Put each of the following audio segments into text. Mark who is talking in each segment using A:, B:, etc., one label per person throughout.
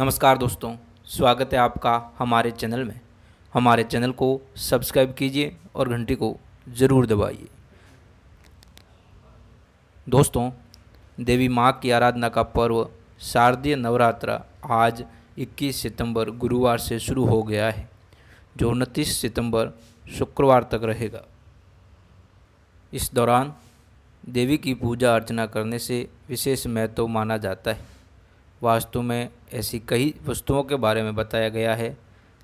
A: नमस्कार दोस्तों स्वागत है आपका हमारे चैनल में हमारे चैनल को सब्सक्राइब कीजिए और घंटी को ज़रूर दबाइए दोस्तों देवी माँ की आराधना का पर्व शारदीय नवरात्र आज 21 सितंबर गुरुवार से शुरू हो गया है जो उनतीस सितंबर शुक्रवार तक रहेगा इस दौरान देवी की पूजा अर्चना करने से विशेष महत्व माना जाता है वास्तु में ऐसी कई वस्तुओं के बारे में बताया गया है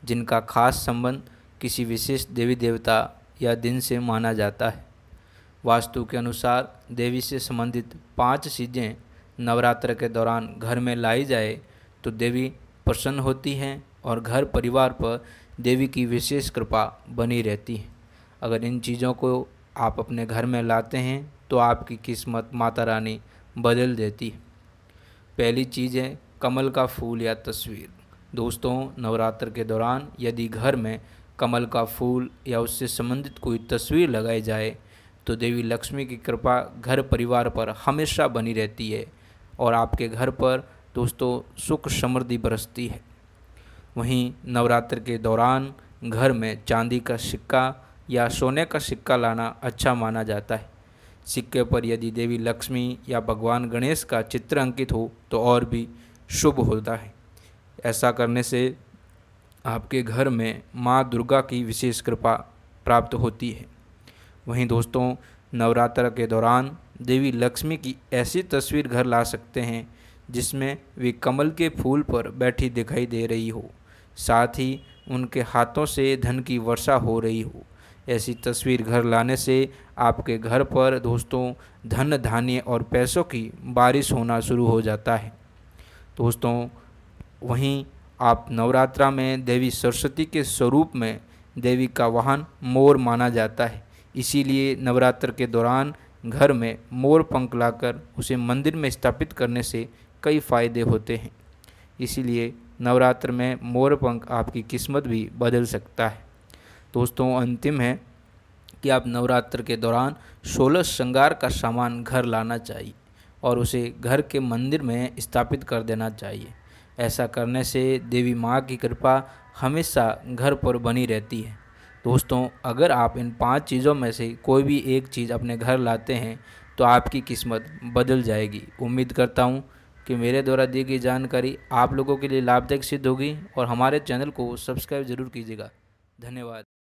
A: जिनका खास संबंध किसी विशेष देवी देवता या दिन से माना जाता है वास्तु के अनुसार देवी से संबंधित पांच चीज़ें नवरात्र के दौरान घर में लाई जाए तो देवी प्रसन्न होती हैं और घर परिवार पर देवी की विशेष कृपा बनी रहती है अगर इन चीज़ों को आप अपने घर में लाते हैं तो आपकी किस्मत माता रानी बदल देती है पहली चीज़ है कमल का फूल या तस्वीर दोस्तों नवरात्र के दौरान यदि घर में कमल का फूल या उससे संबंधित कोई तस्वीर लगाई जाए तो देवी लक्ष्मी की कृपा घर परिवार पर हमेशा बनी रहती है और आपके घर पर दोस्तों सुख समृद्धि बरसती है वहीं नवरात्र के दौरान घर में चांदी का सिक्का या सोने का सिक्का लाना अच्छा माना जाता है सिक्के पर यदि देवी लक्ष्मी या भगवान गणेश का चित्र अंकित हो तो और भी शुभ होता है ऐसा करने से आपके घर में माँ दुर्गा की विशेष कृपा प्राप्त होती है वहीं दोस्तों नवरात्र के दौरान देवी लक्ष्मी की ऐसी तस्वीर घर ला सकते हैं जिसमें वे कमल के फूल पर बैठी दिखाई दे रही हो साथ ही उनके हाथों से धन की वर्षा हो रही हो ऐसी तस्वीर घर लाने से आपके घर पर दोस्तों धन धान्य और पैसों की बारिश होना शुरू हो जाता है दोस्तों वहीं आप नवरात्रा में देवी सरस्वती के स्वरूप में देवी का वाहन मोर माना जाता है इसीलिए नवरात्र के दौरान घर में मोर पंख लाकर उसे मंदिर में स्थापित करने से कई फायदे होते हैं इसीलिए नवरात्र में मोर पंख आपकी किस्मत भी बदल सकता है दोस्तों अंतिम है कि आप नवरात्र के दौरान सोलह श्रृंगार का सामान घर लाना चाहिए और उसे घर के मंदिर में स्थापित कर देना चाहिए ऐसा करने से देवी माँ की कृपा हमेशा घर पर बनी रहती है दोस्तों अगर आप इन पांच चीज़ों में से कोई भी एक चीज़ अपने घर लाते हैं तो आपकी किस्मत बदल जाएगी उम्मीद करता हूँ कि मेरे द्वारा दी गई जानकारी आप लोगों के लिए लाभदायक सिद्ध होगी और हमारे चैनल को सब्सक्राइब ज़रूर कीजिएगा धन्यवाद